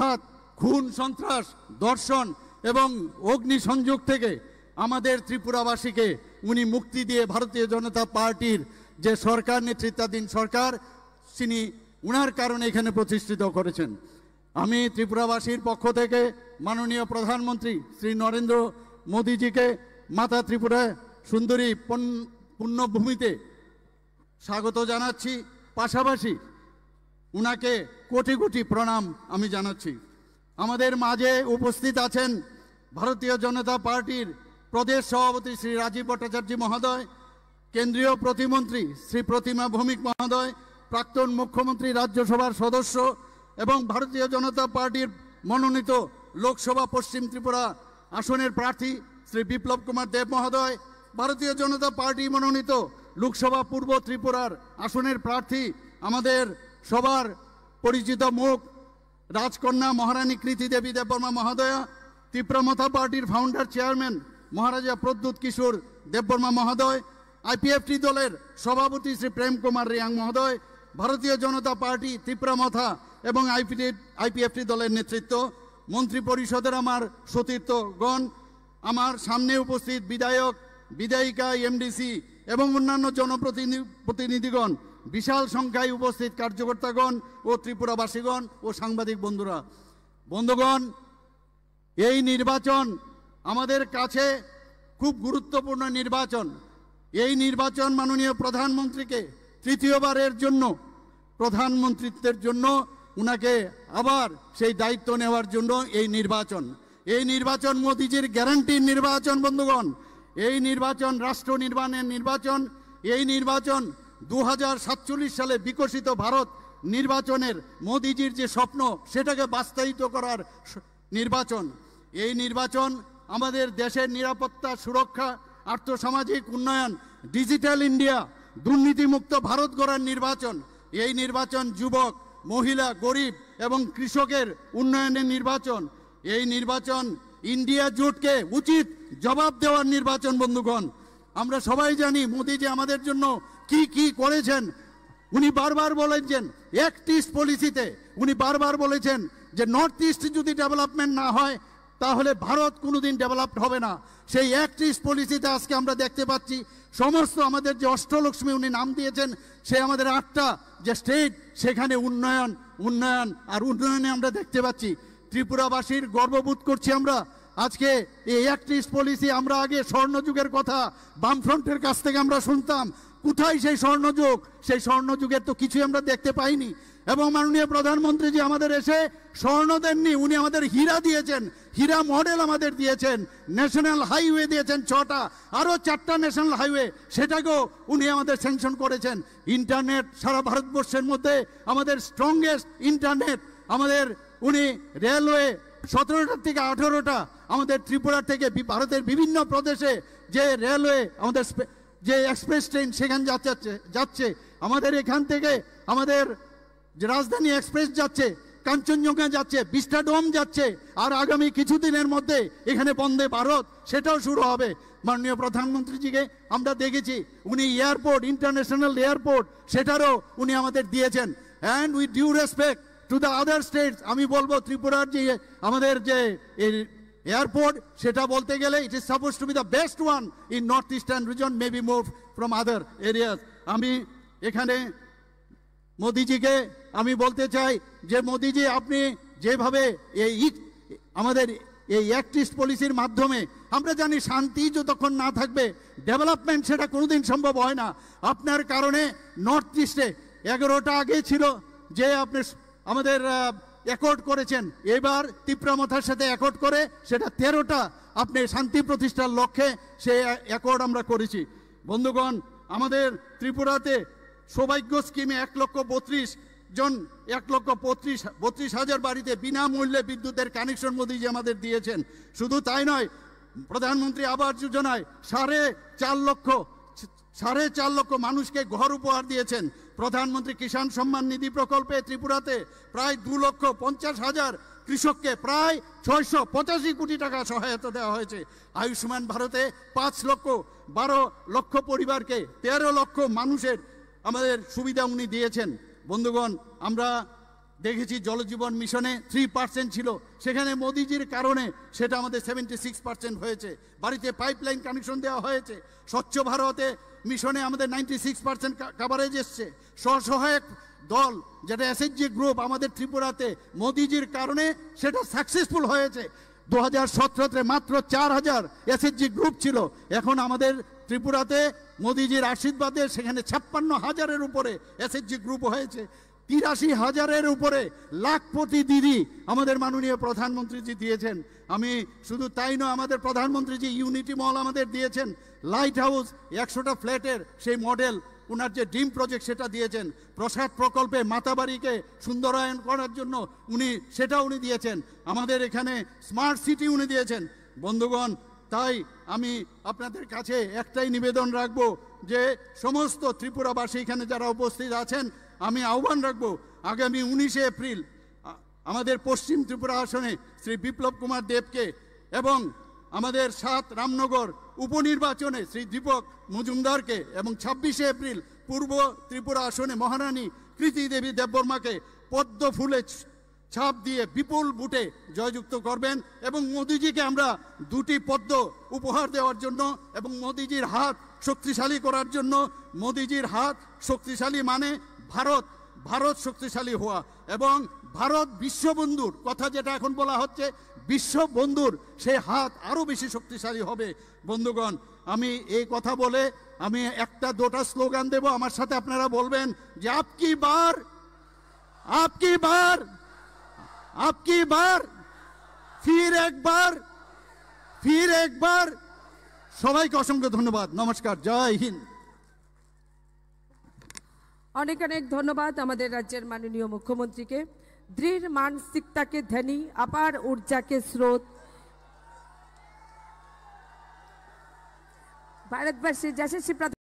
অর্থাৎ খুন সন্ত্রাস দর্শন এবং অগ্নি সংযোগ থেকে আমাদের ত্রিপুরাবাসীকে উনি মুক্তি দিয়ে ভারতীয় জনতা পার্টির যে সরকার নেতৃত্বাধীন সরকার তিনি উনার কারণে এখানে প্রতিষ্ঠিত করেছেন আমি ত্রিপুরাবাসীর পক্ষ থেকে মাননীয় প্রধানমন্ত্রী শ্রী নরেন্দ্র মোদীজিকে মাতা ত্রিপুরা সুন্দরী পুণ্যভূমিতে স্বাগত জানাচ্ছি পাশাপাশি উনাকে কোটি কোটি প্রণাম আমি জানাচ্ছি আমাদের মাঝে উপস্থিত আছেন ভারতীয় জনতা পার্টির প্রদেশ সভাপতি শ্রী রাজীব ভট্টাচার্য মহোদয় কেন্দ্রীয় প্রতিমন্ত্রী শ্রী প্রতিমা ভৌমিক মহোদয় প্রাক্তন মুখ্যমন্ত্রী রাজ্যসভার সদস্য এবং ভারতীয় জনতা পার্টির মনোনীত লোকসভা পশ্চিম ত্রিপুরা আসনের প্রার্থী শ্রী বিপ্লব কুমার দেব মহোদয় ভারতীয় জনতা পার্টি মনোনীত লোকসভা পূর্ব ত্রিপুরার আসনের প্রার্থী আমাদের সবার পরিচিত মুখ রাজকন্যা মহারানী কৃতি দেবী দেববর্মা মহোদয়া তীব্রমথা পার্টির ফাউন্ডার চেয়ারম্যান মহারাজা প্রদ্যুৎ কিশোর দেববর্মা মহোদয় আইপিএফটি দলের সভাপতি শ্রী প্রেম কুমার রিয়াং মহোদয় ভারতীয় জনতা পার্টি তীব্রমথা এবং আইপিটি আইপিএফটি দলের নেতৃত্ব মন্ত্রী পরিষদের আমার সতীর্থগণ আমার সামনে উপস্থিত বিধায়ক বিধায়িকা এমডিসি এবং অন্যান্য প্রতিনিধিগণ বিশাল সংখ্যায় উপস্থিত কার্যকর্তাগণ ও ত্রিপুরাবাসীগণ ও সাংবাদিক বন্ধুরা বন্ধুগণ এই নির্বাচন আমাদের কাছে খুব গুরুত্বপূর্ণ নির্বাচন এই নির্বাচন মাননীয় প্রধানমন্ত্রীকে তৃতীয়বারের জন্য প্রধানমন্ত্রিত্বের জন্য উনাকে আবার সেই দায়িত্ব নেওয়ার জন্য এই নির্বাচন এই নির্বাচন মোদিজির গ্যারান্টির নির্বাচন বন্ধুগণ এই নির্বাচন রাষ্ট্র নির্মাণের নির্বাচন এই নির্বাচন দু সালে বিকশিত ভারত নির্বাচনের মোদিজির যে স্বপ্ন সেটাকে বাস্তায়িত করার নির্বাচন এই নির্বাচন আমাদের দেশের নিরাপত্তা সুরক্ষা আর্থসামাজিক উন্নয়ন ডিজিটাল ইন্ডিয়া দুর্নীতিমুক্ত ভারত গড়ার নির্বাচন এই নির্বাচন যুবক মহিলা গরিব এবং কৃষকের উন্নয়নের নির্বাচন এই নির্বাচন ইন্ডিয়া জোটকে উচিত জবাব দেওয়ার নির্বাচন বন্ধুগণ আমরা সবাই জানি মোদিজি আমাদের জন্য কি কি করেছেন উনি বারবার বলেছেন অ্যাক্ট ইস্ট পলিসিতে উনি বারবার বলেছেন যে নর্থ ইস্ট যদি ডেভেলপমেন্ট না হয় তাহলে ভারত কোনোদিন ডেভেলপড হবে না সেই অ্যাক্ট ইস্ট পলিসিতে আজকে আমরা দেখতে পাচ্ছি সমস্ত আমাদের যে অষ্টলক্ষ্মী উনি নাম দিয়েছেন সে আমাদের আটটা যে স্টেট সেখানে উন্নয়ন উন্নয়ন আর উন্নয়নে আমরা দেখতে পাচ্ছি ত্রিপুরাবাসীর গর্ববোধ করছি আমরা আজকে এই অ্যাক্ট ইস্ট পলিসি আমরা আগে স্বর্ণযুগের কথা বামফ্রন্টের কাছ থেকে আমরা শুনতাম কোথায় সেই স্বর্ণযুগ সেই স্বর্ণযুগের তো কিছুই আমরা দেখতে পাইনি এবং মাননীয় প্রধানমন্ত্রী যে আমাদের এসে স্বর্ণ দেননি উনি আমাদের হীরা দিয়েছেন হীরা মডেল আমাদের দিয়েছেন ন্যাশনাল হাইওয়ে দিয়েছেন ছটা আরও চারটা ন্যাশনাল হাইওয়ে সেটাকেও উনি আমাদের স্যাংশন করেছেন ইন্টারনেট সারা ভারতবর্ষের মধ্যে আমাদের স্ট্রংগেস্ট ইন্টারনেট আমাদের উনি রেলওয়ে সতেরোটার থেকে আঠেরোটা আমাদের ত্রিপুরা থেকে ভারতের বিভিন্ন প্রদেশে যে রেলওয়ে আমাদের যে এক্সপ্রেস ট্রেন সেখানে যাচ্ছে যাচ্ছে আমাদের এখান থেকে আমাদের রাজধানী এক্সপ্রেস যাচ্ছে কাঞ্চনজঙ্ঘা যাচ্ছে বিস্টাডোম যাচ্ছে আর আগামী কিছুদিনের মধ্যে এখানে বন্দে ভারত সেটাও শুরু হবে মাননীয় প্রধানমন্ত্রীজিকে আমরা দেখেছি উনি এয়ারপোর্ট ইন্টারন্যাশনাল এয়ারপোর্ট সেটারও উনি আমাদের দিয়েছেন and with due respect to the other states আমি বলবো ত্রিপুরার যে আমাদের যে এয়ারপোর্ট সেটা বলতে গেলে it is suppose to be the best one in north eastern region may be move from other areas আমি এখানে মোদিজিকে আমি বলতে চাই যে মোদিজি আপনি যেভাবে এই আমাদের এই ইস্ট পলিসির মাধ্যমে আমরা জানি শান্তি যতক্ষণ না থাকবে ডেভেলপমেন্ট সেটা কোনোদিন সম্ভব হয় না আপনার কারণে নর্থ ইস্টে এগারোটা আগে ছিল যে আপনি আমাদের অ্যাকর্ড করেছেন এবার মাথার সাথে অ্যাকর্ড করে সেটা তেরোটা আপনি শান্তি প্রতিষ্ঠার লক্ষ্যে সে অ্যাকর্ড আমরা করেছি বন্ধুগণ আমাদের ত্রিপুরাতে সৌভাগ্য স্কিমে এক লক্ষ বত্রিশ জন এক লক্ষ বত্রিশ বত্রিশ হাজার বাড়িতে বিনামূল্যে বিদ্যুতের কানেকশন মোদীজি আমাদের দিয়েছেন শুধু তাই নয় প্রধানমন্ত্রী আবাস যোজনায় সাড়ে চার লক্ষ সাড়ে চার লক্ষ মানুষকে ঘর উপহার দিয়েছেন প্রধানমন্ত্রী কিষাণ সম্মান নিধি প্রকল্পে ত্রিপুরাতে প্রায় দু লক্ষ পঞ্চাশ হাজার কৃষককে প্রায় ছয়শো পঁচাশি কোটি টাকা সহায়তা দেওয়া হয়েছে আয়ুষ্মান ভারতে পাঁচ লক্ষ বারো লক্ষ পরিবারকে তেরো লক্ষ মানুষের আমাদের সুবিধা উনি দিয়েছেন বন্ধুগণ আমরা দেখেছি জলজীবন মিশনে থ্রি পার্সেন্ট ছিল সেখানে মোদিজির কারণে সেটা আমাদের সেভেন্টি সিক্স পার্সেন্ট হয়েছে বাড়িতে পাইপলাইন কানেকশন দেওয়া হয়েছে স্বচ্ছ ভারতে মিশনে আমাদের নাইনটি সিক্স পার্সেন্ট কাভারেজ এসছে স্বসহায়ক দল যেটা এসএসজি গ্রুপ আমাদের ত্রিপুরাতে মোদিজির কারণে সেটা সাকসেসফুল হয়েছে দু হাজার সতেরোতে মাত্র চার হাজার এসএসজি গ্রুপ ছিল এখন আমাদের ত্রিপুরাতে মোদিজির আশীর্বাদে সেখানে ছাপ্পান্ন হাজারের উপরে এসএসজি গ্রুপ হয়েছে তিরাশি হাজারের উপরে লাখপতি দিদি আমাদের মাননীয় প্রধানমন্ত্রীজি দিয়েছেন আমি শুধু তাই নয় আমাদের প্রধানমন্ত্রীজি ইউনিটি মল আমাদের দিয়েছেন লাইট হাউস একশোটা ফ্ল্যাটের সেই মডেল ওনার যে ডিম প্রজেক্ট সেটা দিয়েছেন প্রসাদ প্রকল্পে মাতাবাড়িকে সুন্দরায়ন করার জন্য উনি সেটা উনি দিয়েছেন আমাদের এখানে স্মার্ট সিটি উনি দিয়েছেন বন্ধুগণ তাই আমি আপনাদের কাছে একটাই নিবেদন রাখবো যে সমস্ত ত্রিপুরাবাসী এখানে যারা উপস্থিত আছেন আমি আহ্বান রাখব আগামী উনিশে এপ্রিল আমাদের পশ্চিম ত্রিপুরা আসনে শ্রী বিপ্লব কুমার দেবকে এবং আমাদের সাত রামনগর উপনির্বাচনে শ্রী দীপক মজুমদারকে এবং ছাব্বিশে এপ্রিল পূর্ব ত্রিপুরা আসনে মহারানী কৃতি দেবী দেববর্মাকে পদ্ম ফুলে ছাপ দিয়ে বিপুল বুটে জয়যুক্ত করবেন এবং মোদিজিকে আমরা দুটি পদ্ম উপহার দেওয়ার জন্য এবং মোদিজির হাত শক্তিশালী করার জন্য মোদিজির হাত শক্তিশালী মানে ভারত ভারত শক্তিশালী হওয়া এবং ভারত বিশ্ববন্ধুর কথা যেটা এখন বলা হচ্ছে বিশ্ববন্ধুর সে হাত আরও বেশি শক্তিশালী হবে বন্ধুগণ আমি এই কথা বলে আমি একটা দুটা স্লোগান দেব আমার সাথে আপনারা বলবেন যে আপকি বার আপকি বার আপকি বার ফির একবার ফির একবার সবাইকে অসংখ্য ধন্যবাদ নমস্কার জয় হিন্দ অনেক অনেক ধন্যবাদ আমাদের রাজ্যের মাননীয় মুখ্যমন্ত্রীকে দৃঢ় মানসিকতাকে ধ্যানী আপার ঊর্জাকে স্রোত भारतवर्ष जैसे श्री